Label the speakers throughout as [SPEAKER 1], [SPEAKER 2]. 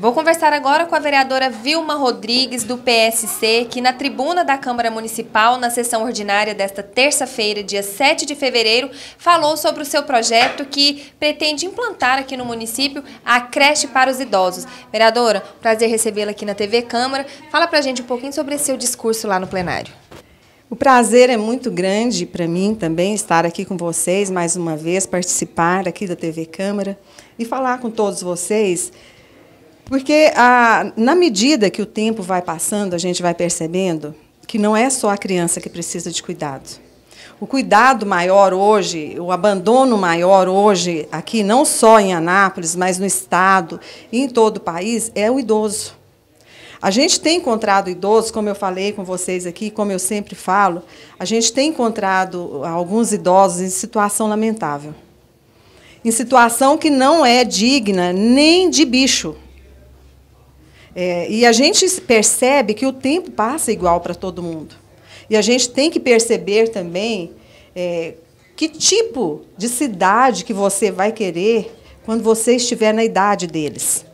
[SPEAKER 1] Vou conversar agora com a vereadora Vilma Rodrigues, do PSC, que na tribuna da Câmara Municipal, na sessão ordinária desta terça-feira, dia 7 de fevereiro, falou sobre o seu projeto que pretende implantar aqui no município a creche para os idosos. Vereadora, prazer recebê-la aqui na TV Câmara. Fala pra gente um pouquinho sobre seu discurso lá no plenário.
[SPEAKER 2] O prazer é muito grande para mim também estar aqui com vocês mais uma vez, participar aqui da TV Câmara e falar com todos vocês porque a, na medida que o tempo vai passando, a gente vai percebendo que não é só a criança que precisa de cuidado. O cuidado maior hoje, o abandono maior hoje, aqui não só em Anápolis, mas no Estado e em todo o país, é o idoso. A gente tem encontrado idosos, como eu falei com vocês aqui, como eu sempre falo, a gente tem encontrado alguns idosos em situação lamentável. Em situação que não é digna nem de bicho. É, e a gente percebe que o tempo passa igual para todo mundo. E a gente tem que perceber também é, que tipo de cidade que você vai querer quando você estiver na idade deles.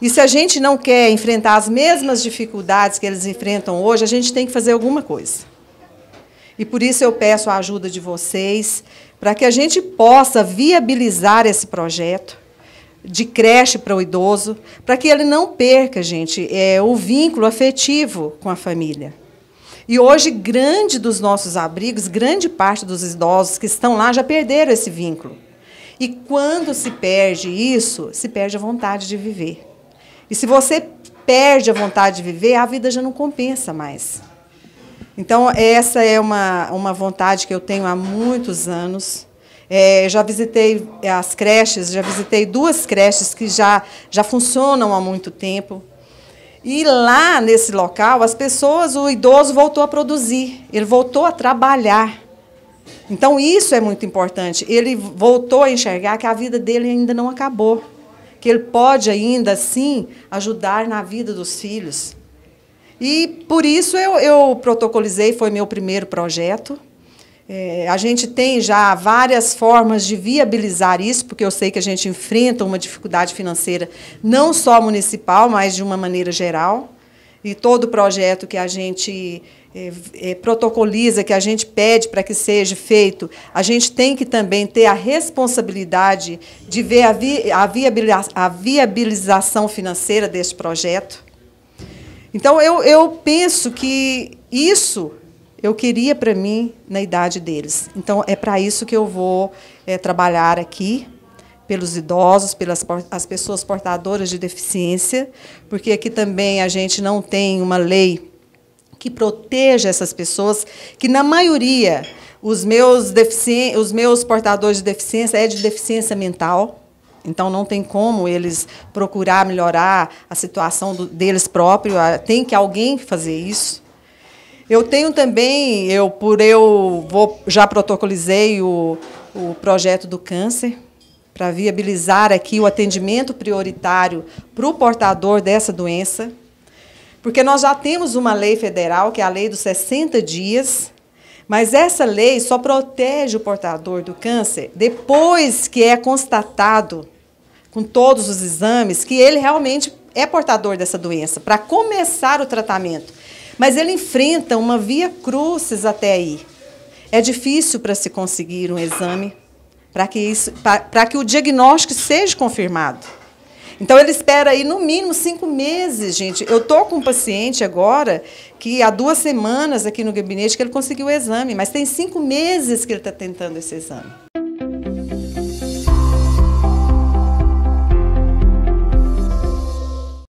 [SPEAKER 2] E se a gente não quer enfrentar as mesmas dificuldades que eles enfrentam hoje, a gente tem que fazer alguma coisa. E por isso eu peço a ajuda de vocês para que a gente possa viabilizar esse projeto, de creche para o idoso, para que ele não perca, gente, é, o vínculo afetivo com a família. E hoje, grande dos nossos abrigos, grande parte dos idosos que estão lá já perderam esse vínculo. E quando se perde isso, se perde a vontade de viver. E se você perde a vontade de viver, a vida já não compensa mais. Então, essa é uma, uma vontade que eu tenho há muitos anos é, já visitei é, as creches, já visitei duas creches que já, já funcionam há muito tempo. E lá nesse local, as pessoas, o idoso voltou a produzir, ele voltou a trabalhar. Então isso é muito importante. Ele voltou a enxergar que a vida dele ainda não acabou, que ele pode ainda sim ajudar na vida dos filhos. E por isso eu, eu protocolizei, foi meu primeiro projeto, é, a gente tem já várias formas de viabilizar isso, porque eu sei que a gente enfrenta uma dificuldade financeira não só municipal, mas de uma maneira geral. E todo projeto que a gente é, é protocoliza, que a gente pede para que seja feito, a gente tem que também ter a responsabilidade de ver a, vi a, viabiliza a viabilização financeira deste projeto. Então, eu, eu penso que isso eu queria para mim na idade deles. Então, é para isso que eu vou é, trabalhar aqui, pelos idosos, pelas as pessoas portadoras de deficiência, porque aqui também a gente não tem uma lei que proteja essas pessoas, que na maioria os meus, os meus portadores de deficiência é de deficiência mental. Então não tem como eles procurar melhorar a situação do, deles próprios, ah, tem que alguém fazer isso. Eu tenho também, eu por eu vou, já protocolizei o, o projeto do câncer para viabilizar aqui o atendimento prioritário para o portador dessa doença, porque nós já temos uma lei federal, que é a lei dos 60 dias, mas essa lei só protege o portador do câncer depois que é constatado, com todos os exames, que ele realmente é portador dessa doença, para começar o tratamento. Mas ele enfrenta uma via cruzes até aí. É difícil para se conseguir um exame para que, isso, para, para que o diagnóstico seja confirmado. Então ele espera aí no mínimo cinco meses, gente. Eu estou com um paciente agora que há duas semanas aqui no gabinete que ele conseguiu o exame, mas tem cinco meses que ele está tentando esse exame.